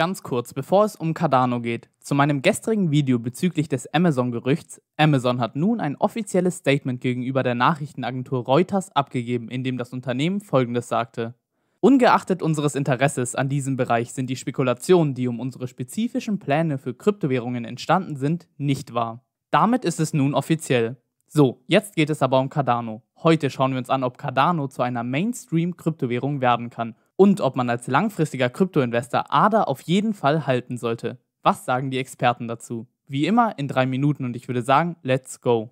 ganz kurz, bevor es um Cardano geht, zu meinem gestrigen Video bezüglich des Amazon-Gerüchts. Amazon hat nun ein offizielles Statement gegenüber der Nachrichtenagentur Reuters abgegeben, in dem das Unternehmen Folgendes sagte. Ungeachtet unseres Interesses an diesem Bereich sind die Spekulationen, die um unsere spezifischen Pläne für Kryptowährungen entstanden sind, nicht wahr. Damit ist es nun offiziell. So, jetzt geht es aber um Cardano. Heute schauen wir uns an, ob Cardano zu einer Mainstream-Kryptowährung werden kann und ob man als langfristiger Kryptoinvestor ADA auf jeden Fall halten sollte. Was sagen die Experten dazu? Wie immer in drei Minuten und ich würde sagen, let's go.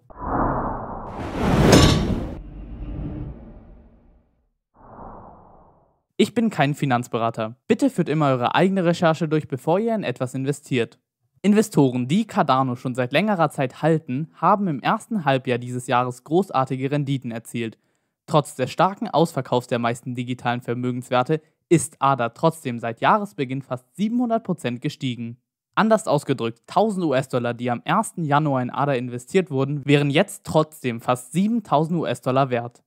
Ich bin kein Finanzberater. Bitte führt immer eure eigene Recherche durch, bevor ihr in etwas investiert. Investoren, die Cardano schon seit längerer Zeit halten, haben im ersten Halbjahr dieses Jahres großartige Renditen erzielt. Trotz des starken Ausverkaufs der meisten digitalen Vermögenswerte ist ADA trotzdem seit Jahresbeginn fast 700% gestiegen. Anders ausgedrückt, 1000 US-Dollar, die am 1. Januar in ADA investiert wurden, wären jetzt trotzdem fast 7000 US-Dollar wert.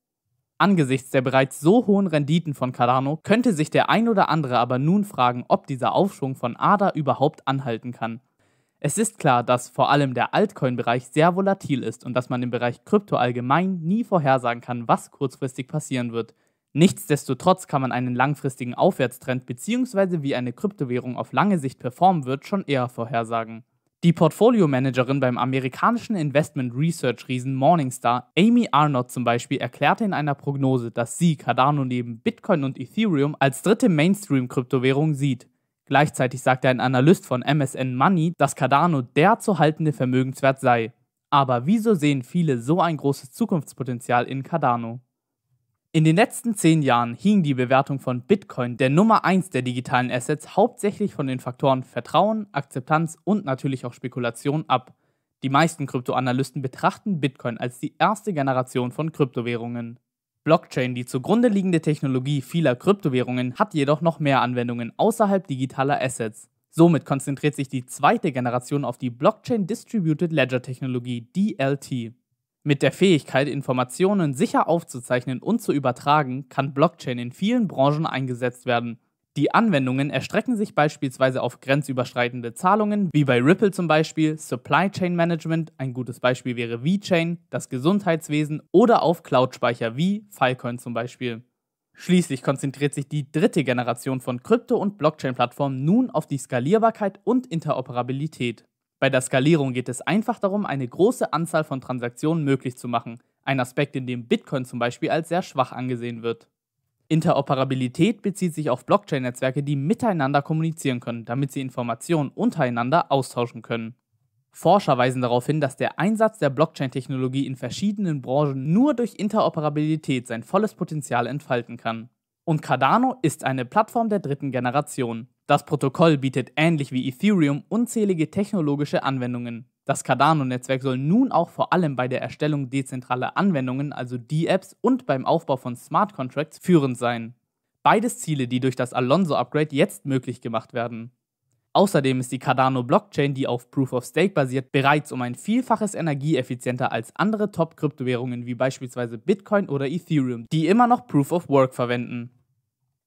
Angesichts der bereits so hohen Renditen von Cardano könnte sich der ein oder andere aber nun fragen, ob dieser Aufschwung von ADA überhaupt anhalten kann es ist klar, dass vor allem der Altcoin-Bereich sehr volatil ist und dass man im Bereich Krypto allgemein nie vorhersagen kann, was kurzfristig passieren wird. Nichtsdestotrotz kann man einen langfristigen Aufwärtstrend bzw. wie eine Kryptowährung auf lange Sicht performen wird, schon eher vorhersagen. Die Portfolio-Managerin beim amerikanischen Investment-Research-Riesen Morningstar, Amy Arnott zum Beispiel, erklärte in einer Prognose, dass sie Cardano neben Bitcoin und Ethereum als dritte Mainstream-Kryptowährung sieht. Gleichzeitig sagte ein Analyst von MSN Money, dass Cardano der zu haltende Vermögenswert sei. Aber wieso sehen viele so ein großes Zukunftspotenzial in Cardano? In den letzten zehn Jahren hing die Bewertung von Bitcoin, der Nummer 1 der digitalen Assets, hauptsächlich von den Faktoren Vertrauen, Akzeptanz und natürlich auch Spekulation ab. Die meisten Kryptoanalysten betrachten Bitcoin als die erste Generation von Kryptowährungen. Blockchain, die zugrunde liegende Technologie vieler Kryptowährungen, hat jedoch noch mehr Anwendungen außerhalb digitaler Assets. Somit konzentriert sich die zweite Generation auf die Blockchain Distributed Ledger Technologie DLT. Mit der Fähigkeit, Informationen sicher aufzuzeichnen und zu übertragen, kann Blockchain in vielen Branchen eingesetzt werden, die Anwendungen erstrecken sich beispielsweise auf grenzüberschreitende Zahlungen, wie bei Ripple zum Beispiel, Supply Chain Management, ein gutes Beispiel wäre VeChain, das Gesundheitswesen oder auf Cloud-Speicher wie Filecoin zum Beispiel. Schließlich konzentriert sich die dritte Generation von Krypto- und Blockchain-Plattformen nun auf die Skalierbarkeit und Interoperabilität. Bei der Skalierung geht es einfach darum, eine große Anzahl von Transaktionen möglich zu machen, ein Aspekt, in dem Bitcoin zum Beispiel als sehr schwach angesehen wird. Interoperabilität bezieht sich auf Blockchain-Netzwerke, die miteinander kommunizieren können, damit sie Informationen untereinander austauschen können. Forscher weisen darauf hin, dass der Einsatz der Blockchain-Technologie in verschiedenen Branchen nur durch Interoperabilität sein volles Potenzial entfalten kann. Und Cardano ist eine Plattform der dritten Generation. Das Protokoll bietet ähnlich wie Ethereum unzählige technologische Anwendungen, das Cardano-Netzwerk soll nun auch vor allem bei der Erstellung dezentraler Anwendungen, also D-Apps, und beim Aufbau von Smart Contracts führend sein. Beides Ziele, die durch das Alonso-Upgrade jetzt möglich gemacht werden. Außerdem ist die Cardano-Blockchain, die auf Proof of Stake basiert, bereits um ein Vielfaches energieeffizienter als andere Top-Kryptowährungen wie beispielsweise Bitcoin oder Ethereum, die immer noch Proof of Work verwenden.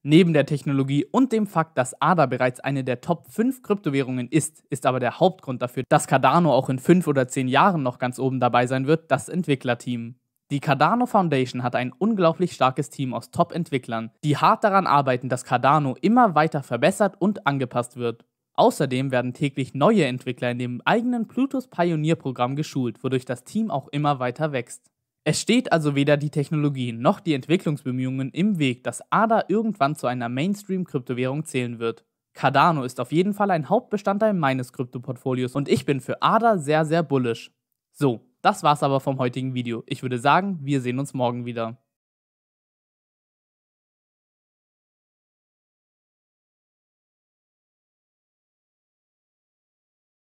Neben der Technologie und dem Fakt, dass ADA bereits eine der Top 5 Kryptowährungen ist, ist aber der Hauptgrund dafür, dass Cardano auch in 5 oder 10 Jahren noch ganz oben dabei sein wird, das Entwicklerteam. Die Cardano Foundation hat ein unglaublich starkes Team aus Top-Entwicklern, die hart daran arbeiten, dass Cardano immer weiter verbessert und angepasst wird. Außerdem werden täglich neue Entwickler in dem eigenen Plutus Pionierprogramm geschult, wodurch das Team auch immer weiter wächst. Es steht also weder die Technologie noch die Entwicklungsbemühungen im Weg, dass ADA irgendwann zu einer Mainstream-Kryptowährung zählen wird. Cardano ist auf jeden Fall ein Hauptbestandteil meines Kryptoportfolios und ich bin für ADA sehr, sehr bullisch. So, das war's aber vom heutigen Video. Ich würde sagen, wir sehen uns morgen wieder.